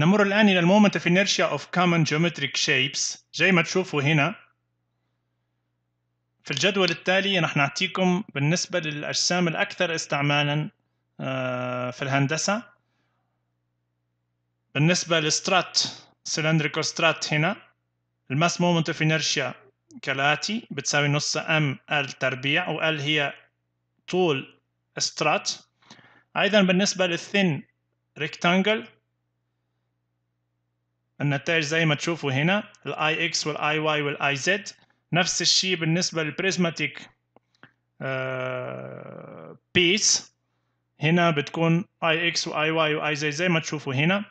نمر الآن إلى المومنت of inertia of common geometric shapes زي ما تشوفوا هنا في الجدول التالي نحن نعطيكم بالنسبة للأجسام الأكثر استعمالا آه، في الهندسة بالنسبة للسترات cylindrical Strat هنا الماس مومنت of inertia كالآتي بتساوي نص ام ال تربيع وال هي طول Strat أيضا بالنسبة للثين rectangle النتائج زي ما تشوفوا هنا الاي اكس والاي واي والاي زد نفس الشيء بالنسبة للبريزماتيك آه، بيس هنا بتكون اي اكس واي واي واي زي زي ما تشوفوا هنا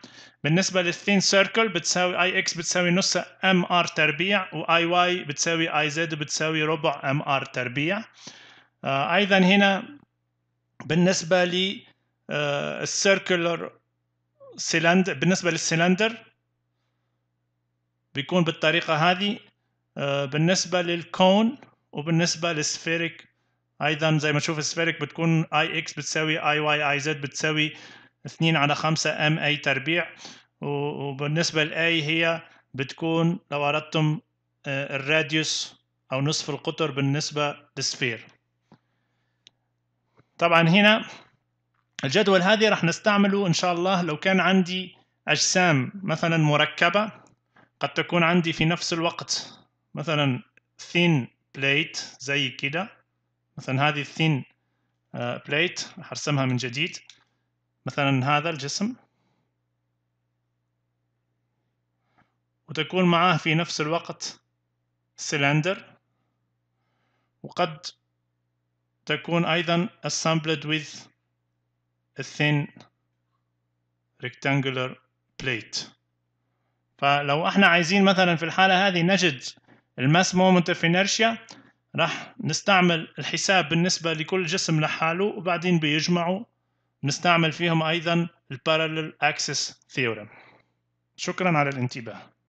بالنسبة للثين سيركل بتساوي اي اكس بتساوي نص ام ار تربيع و واي بتساوي اي زد بتساوي ربع ام ار تربيع آه، ايضا هنا بالنسبة للسيركلر آه سيلندر بالنسبة للسيلندر بيكون بالطريقة هذه آه، بالنسبة للكون وبالنسبة للسفيريك أيضا زي ما تشوف السفيريك بتكون اي اكس بتساوي اي واي اي زد بتساوي 2 على 5 ام اي تربيع وبالنسبة لاي هي بتكون لو أردتم آه، الراديوس أو نصف القطر بالنسبة للسفير طبعا هنا الجدول هذه راح نستعمله إن شاء الله لو كان عندي أجسام مثلا مركبة قد تكون عندي في نفس الوقت مثلا thin plate زي كده مثلا هذه thin آه، plate هرسمها من جديد مثلا هذا الجسم وتكون معاه في نفس الوقت سلندر وقد تكون أيضا assembled with a thin rectangular plate فلو احنا عايزين مثلا في الحاله هذه نجد الماس مومنت اوف انرشيا راح نستعمل الحساب بالنسبه لكل جسم لحاله وبعدين بيجمعوا نستعمل فيهم ايضا البارالل اكسس ثيورم شكرا على الانتباه